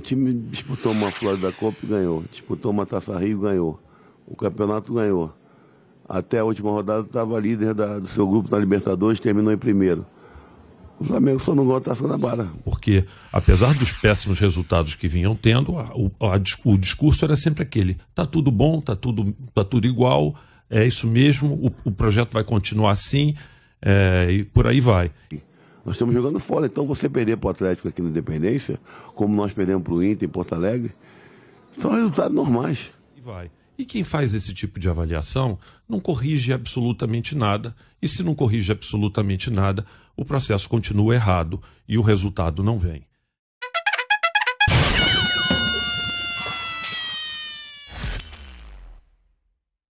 O time disputou uma Florida Cup e ganhou. Disputou uma Taça Rio ganhou. O campeonato ganhou. Até a última rodada estava líder da, do seu grupo na Libertadores, terminou em primeiro. O Flamengo só não ganhou a Taça Guanabara. Porque, apesar dos péssimos resultados que vinham tendo, a, a, o discurso era sempre aquele: tá tudo bom, tá tudo, tá tudo igual, é isso mesmo, o, o projeto vai continuar assim, é, e por aí vai. Nós estamos jogando fora. Então você perder para o Atlético aqui na Independência, como nós perdemos para o Inter em Porto Alegre, são resultados normais. E vai. E quem faz esse tipo de avaliação não corrige absolutamente nada. E se não corrige absolutamente nada, o processo continua errado e o resultado não vem.